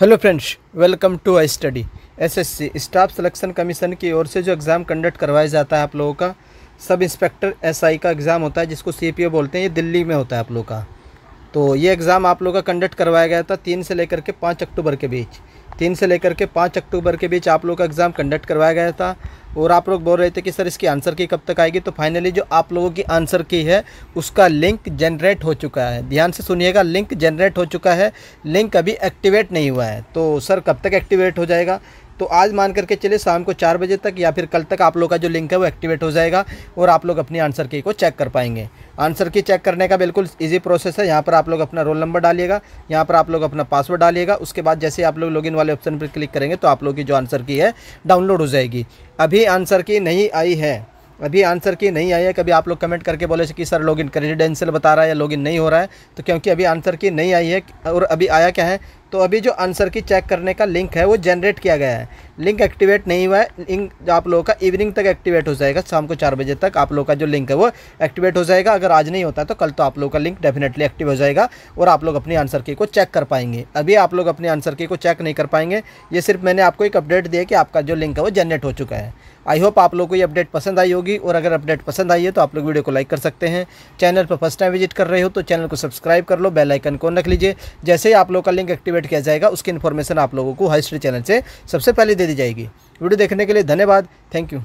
hello friends welcome to I study SSC staff selection commission की ओर से जो एग्ज़ाम कंडक्ट करवाया जाता है आप लोगों का सब इंस्पेक्टर एसआई का एग्ज़ाम होता है जिसको सीपीओ बोलते हैं ये दिल्ली में होता है आप लोगों का तो ये एग्ज़ाम आप लोगों का कंडक्ट करवाया गया था तीन से लेकर के पाँच अक्टूबर के बीच तीन से लेकर के पाँच अक्टूबर के बीच आप लोग का एग्ज़ाम कंडक्ट करवाया गया था और आप लोग बोल रहे थे कि सर इसकी आंसर की कब तक आएगी तो फाइनली जो आप लोगों की आंसर की है उसका लिंक जनरेट हो चुका है ध्यान से सुनिएगा लिंक जनरेट हो चुका है लिंक अभी एक्टिवेट नहीं हुआ है तो सर कब तक एक्टिवेट हो जाएगा तो आज मान करके चले शाम को चार बजे तक या फिर कल तक आप लोग का जो लिंक है वो एक्टिवेट हो जाएगा और आप लोग अपनी आंसर की को चेक कर पाएंगे आंसर की चेक करने का बिल्कुल ईजी प्रोसेस है यहाँ पर आप लोग अपना रोल नंबर डालिएगा यहाँ पर आप लोग अपना पासवर्ड डालिएगा उसके बाद जैसे आप लोग लॉगिन वाले ऑप्शन पर क्लिक करेंगे तो आप लोग की जो आंसर की है डाउनलोड हो जाएगी अभी आंसर की नहीं आई है अभी आंसर की नहीं आई है कभी आप लोग कमेंट करके बोले कि सर लॉगिन क्रेडिडेंशियल बता रहा है या लॉगिन नहीं हो रहा है तो क्योंकि अभी आंसर की नहीं आई है और अभी आया क्या है तो अभी जो आंसर की चेक करने का लिंक है वो जनरेट किया गया है लिंक एक्टिवेट नहीं हुआ है लिंक आप लोगों का इवनिंग तक एक्टिवेट हो जाएगा शाम को चार बजे तक आप लोगों का जो लिंक है वो एक्टिवेट हो जाएगा अगर आज नहीं होता तो कल तो आप लोगों का लिंक डेफिनेटली एक्टिव हो जाएगा और आप लोग अपनी आंसर की को चेक कर पाएंगे अभी आप लोग अपनी आंसर की को चेक नहीं कर पाएंगे ये सिर्फ मैंने आपको एक अपडेट दिया कि आपका जो लिंक है वो जनरेट हो चुका है आई होप आप लोग को ये अपडेट पसंद आई होगी और अगर अपडेट पसंद आई है तो आप लोग वीडियो को लाइक कर सकते हैं चैनल पर फर्स्ट टाइम विजिट कर रहे हो तो चैनल को सब्सक्राइब कर लो बेलाइकन को रख लीजिए जैसे ही आप लोग का लिंक एक्टिवेट एक्टिवेट किया जाएगा उसकी इन्फॉर्मेशन आप लोगों को स्ट्री चैनल से सबसे पहले दे दी जाएगी वीडियो देखने के लिए धन्यवाद थैंक यू